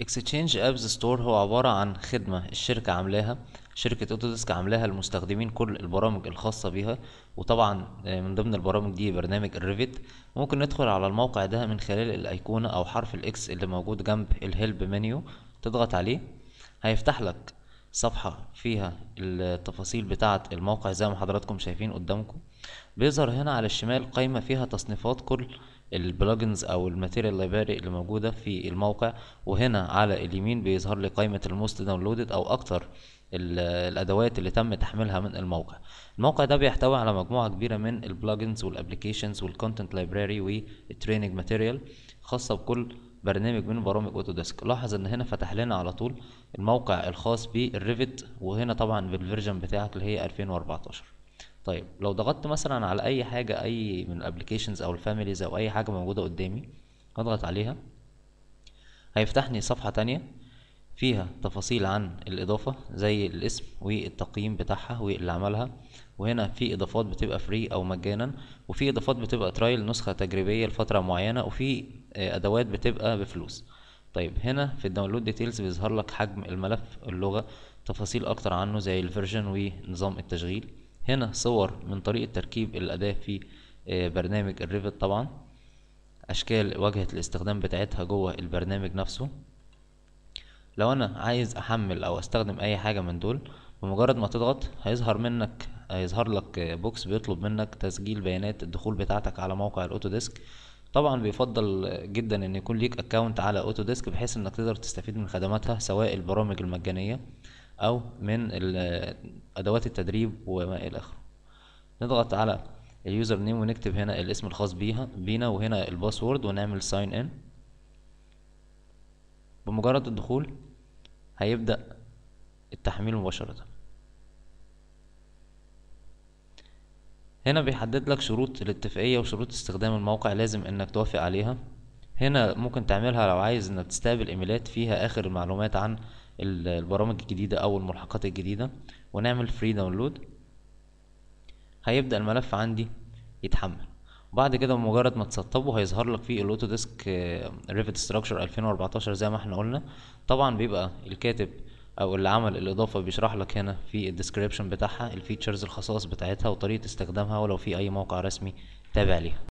اكستشينج ابز ستور هو عبارة عن خدمة الشركة عاملاها شركة اوتوديسك عاملاها لمستخدمين كل البرامج الخاصة بيها وطبعا آه، من ضمن البرامج دي برنامج الريفت ممكن ندخل على الموقع ده من خلال الايقونة او حرف الاكس اللي موجود جنب الهيلب منيو تضغط عليه هيفتح لك صفحة فيها التفاصيل بتاعة الموقع زي ما حضراتكم شايفين قدامكم بيظهر هنا على الشمال قائمة فيها تصنيفات كل البلوجنز او الماتيريال لايبراري اللي موجوده في الموقع وهنا على اليمين بيظهر لي قائمه الموست داونلودد او اكتر الادوات اللي تم تحميلها من الموقع الموقع ده بيحتوي على مجموعه كبيره من البلوجنز والابلكيشنز والكونتنت لايبراري والتريننج ماتيريال خاصه بكل برنامج من برامج اوتوديسك لاحظ ان هنا فتح لنا على طول الموقع الخاص بالريفت وهنا طبعا بالفيرجن بتاعك اللي هي 2014 طيب لو ضغطت مثلا على اي حاجه اي من الابليكيشنز او الفاميليز او اي حاجه موجوده قدامي هضغط عليها هيفتحني صفحه تانية فيها تفاصيل عن الاضافه زي الاسم والتقييم بتاعها واللي عملها وهنا في اضافات بتبقى فري او مجانا وفي اضافات بتبقى ترايل نسخه تجريبيه لفتره معينه وفي ادوات بتبقى بفلوس طيب هنا في الداونلود ديتيلز بيظهر لك حجم الملف اللغه تفاصيل اكتر عنه زي الفيرجن ونظام التشغيل هنا صور من طريقة تركيب الأداة في آه، برنامج الريفت طبعا أشكال واجهة الاستخدام بتاعتها جوه البرنامج نفسه لو أنا عايز أحمل أو أستخدم أي حاجة من دول بمجرد ما تضغط هيظهر منك هيظهر لك بوكس بيطلب منك تسجيل بيانات الدخول بتاعتك على موقع الاوتوديسك طبعا بيفضل جدا ان يكون ليك اكونت على اوتوديسك بحيث انك تقدر تستفيد من خدماتها سواء البرامج المجانيه او من ادوات التدريب وما الى اخره نضغط على اليوزر نيم ونكتب هنا الاسم الخاص بيها بينا وهنا الباسورد ونعمل ساين ان بمجرد الدخول هيبدأ التحميل مباشرة هنا بيحدد لك شروط الاتفاقية وشروط استخدام الموقع لازم انك توافق عليها هنا ممكن تعملها لو عايز انك تستقبل ايميلات فيها اخر المعلومات عن البرامج الجديدة أو الملحقات الجديدة ونعمل فري داونلود هيبدأ الملف عندي يتحمل بعد كده بمجرد ما تسطبه هيظهر لك فيه الاوتو ديسك ريفت ستراكشر 2014 زي ما احنا قلنا طبعا بيبقى الكاتب او اللي عمل الاضافه بيشرح لك هنا في الديسكريبشن بتاعها الفيتشرز الخصائص بتاعتها وطريقه استخدامها ولو في اي موقع رسمي تابع ليها